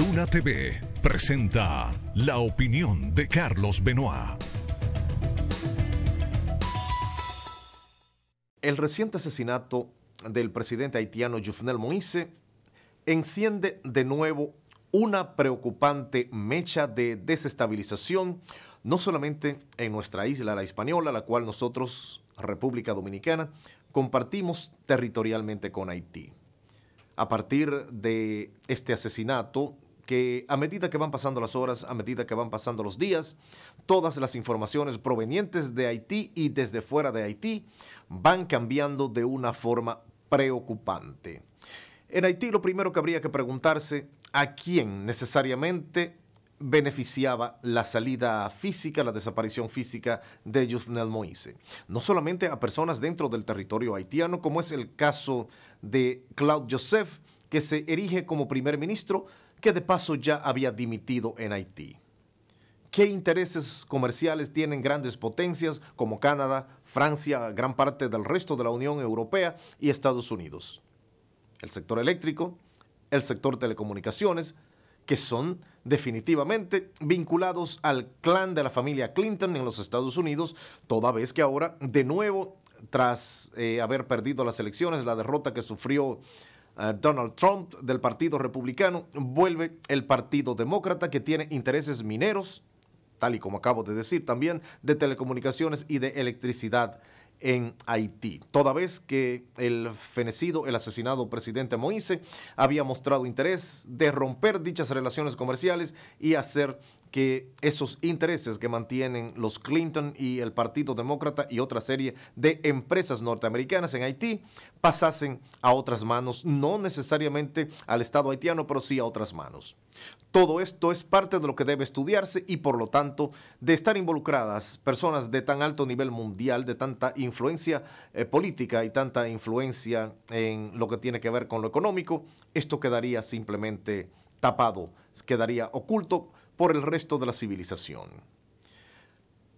Luna TV presenta la opinión de Carlos Benoit. El reciente asesinato del presidente haitiano Jovenel Moise enciende de nuevo una preocupante mecha de desestabilización, no solamente en nuestra isla, la española, la cual nosotros, República Dominicana, compartimos territorialmente con Haití. A partir de este asesinato que a medida que van pasando las horas, a medida que van pasando los días, todas las informaciones provenientes de Haití y desde fuera de Haití van cambiando de una forma preocupante. En Haití lo primero que habría que preguntarse a quién necesariamente beneficiaba la salida física, la desaparición física de Yusnel Moise. No solamente a personas dentro del territorio haitiano, como es el caso de Claude Joseph, que se erige como primer ministro, que de paso ya había dimitido en Haití. ¿Qué intereses comerciales tienen grandes potencias como Canadá, Francia, gran parte del resto de la Unión Europea y Estados Unidos? El sector eléctrico, el sector telecomunicaciones, que son definitivamente vinculados al clan de la familia Clinton en los Estados Unidos, toda vez que ahora, de nuevo, tras eh, haber perdido las elecciones, la derrota que sufrió eh, Donald Trump del Partido Republicano, vuelve el Partido Demócrata que tiene intereses mineros, tal y como acabo de decir también, de telecomunicaciones y de electricidad en Haití, toda vez que el fenecido, el asesinado presidente Moïse había mostrado interés de romper dichas relaciones comerciales y hacer que esos intereses que mantienen los Clinton y el Partido Demócrata y otra serie de empresas norteamericanas en Haití pasasen a otras manos, no necesariamente al Estado haitiano, pero sí a otras manos. Todo esto es parte de lo que debe estudiarse y por lo tanto de estar involucradas personas de tan alto nivel mundial, de tanta influencia eh, política y tanta influencia en lo que tiene que ver con lo económico, esto quedaría simplemente tapado, quedaría oculto por el resto de la civilización.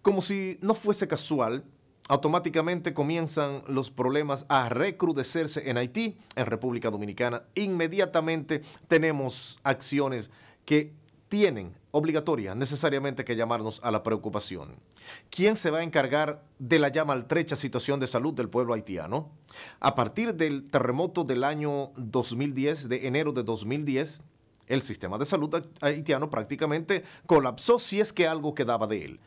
Como si no fuese casual, automáticamente comienzan los problemas a recrudecerse en Haití, en República Dominicana. Inmediatamente tenemos acciones que tienen obligatoria necesariamente que llamarnos a la preocupación. ¿Quién se va a encargar de la ya maltrecha situación de salud del pueblo haitiano? A partir del terremoto del año 2010, de enero de 2010, el sistema de salud haitiano prácticamente colapsó si es que algo quedaba de él.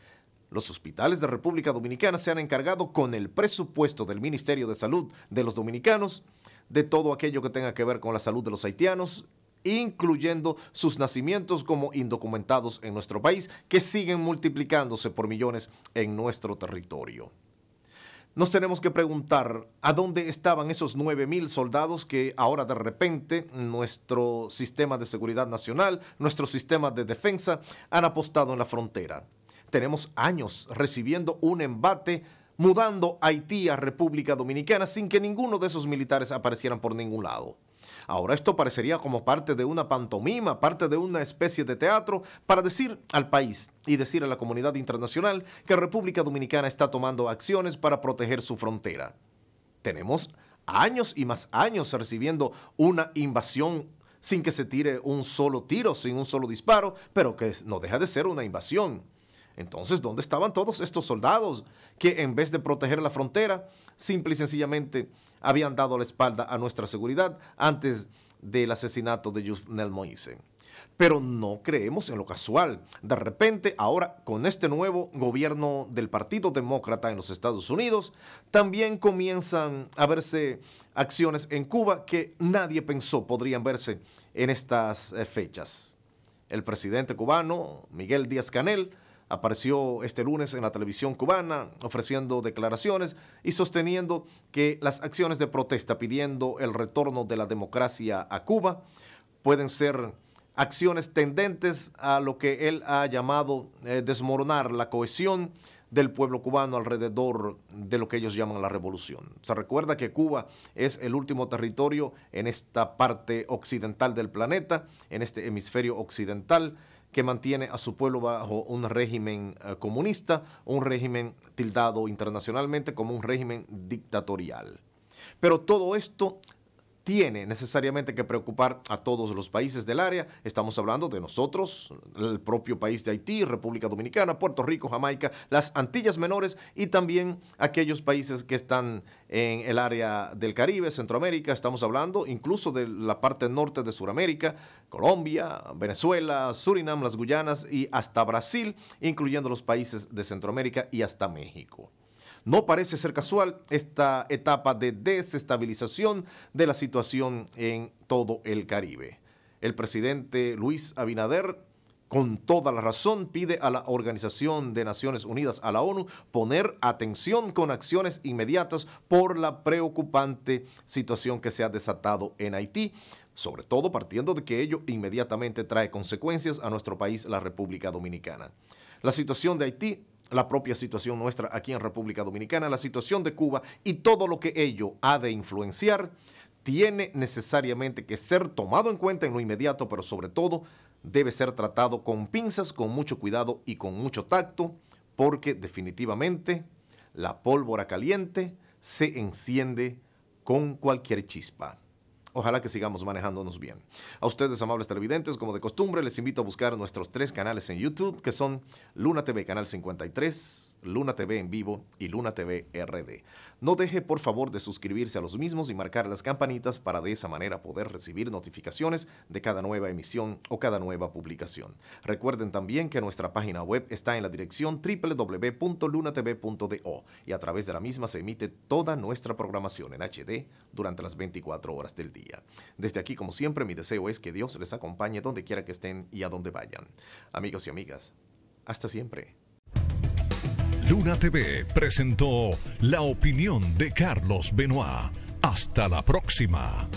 Los hospitales de República Dominicana se han encargado con el presupuesto del Ministerio de Salud de los dominicanos de todo aquello que tenga que ver con la salud de los haitianos, incluyendo sus nacimientos como indocumentados en nuestro país, que siguen multiplicándose por millones en nuestro territorio nos tenemos que preguntar a dónde estaban esos 9,000 mil soldados que ahora de repente nuestro sistema de seguridad nacional, nuestro sistema de defensa han apostado en la frontera. Tenemos años recibiendo un embate mudando Haití a República Dominicana sin que ninguno de esos militares aparecieran por ningún lado. Ahora esto parecería como parte de una pantomima, parte de una especie de teatro para decir al país y decir a la comunidad internacional que República Dominicana está tomando acciones para proteger su frontera. Tenemos años y más años recibiendo una invasión sin que se tire un solo tiro, sin un solo disparo, pero que no deja de ser una invasión. Entonces, ¿dónde estaban todos estos soldados que en vez de proteger la frontera, simple y sencillamente habían dado la espalda a nuestra seguridad antes del asesinato de Yusnel Moise. Pero no creemos en lo casual. De repente, ahora con este nuevo gobierno del Partido Demócrata en los Estados Unidos, también comienzan a verse acciones en Cuba que nadie pensó podrían verse en estas eh, fechas. El presidente cubano, Miguel Díaz Canel, apareció este lunes en la televisión cubana ofreciendo declaraciones y sosteniendo que las acciones de protesta pidiendo el retorno de la democracia a Cuba pueden ser acciones tendentes a lo que él ha llamado eh, desmoronar la cohesión del pueblo cubano alrededor de lo que ellos llaman la revolución. Se recuerda que Cuba es el último territorio en esta parte occidental del planeta, en este hemisferio occidental, que mantiene a su pueblo bajo un régimen eh, comunista, un régimen tildado internacionalmente como un régimen dictatorial. Pero todo esto tiene necesariamente que preocupar a todos los países del área. Estamos hablando de nosotros, el propio país de Haití, República Dominicana, Puerto Rico, Jamaica, las Antillas Menores y también aquellos países que están en el área del Caribe, Centroamérica. Estamos hablando incluso de la parte norte de Sudamérica, Colombia, Venezuela, Surinam, las Guyanas y hasta Brasil, incluyendo los países de Centroamérica y hasta México. No parece ser casual esta etapa de desestabilización de la situación en todo el Caribe. El presidente Luis Abinader con toda la razón pide a la Organización de Naciones Unidas, a la ONU, poner atención con acciones inmediatas por la preocupante situación que se ha desatado en Haití, sobre todo partiendo de que ello inmediatamente trae consecuencias a nuestro país, la República Dominicana. La situación de Haití la propia situación nuestra aquí en República Dominicana, la situación de Cuba y todo lo que ello ha de influenciar, tiene necesariamente que ser tomado en cuenta en lo inmediato, pero sobre todo debe ser tratado con pinzas, con mucho cuidado y con mucho tacto, porque definitivamente la pólvora caliente se enciende con cualquier chispa. Ojalá que sigamos manejándonos bien. A ustedes, amables televidentes, como de costumbre, les invito a buscar nuestros tres canales en YouTube, que son Luna TV Canal 53, Luna TV en vivo y Luna TV RD. No deje, por favor, de suscribirse a los mismos y marcar las campanitas para de esa manera poder recibir notificaciones de cada nueva emisión o cada nueva publicación. Recuerden también que nuestra página web está en la dirección www.lunatv.do y a través de la misma se emite toda nuestra programación en HD durante las 24 horas del día. Desde aquí, como siempre, mi deseo es que Dios les acompañe donde quiera que estén y a donde vayan. Amigos y amigas, hasta siempre. Luna TV presentó la opinión de Carlos Benoit. Hasta la próxima.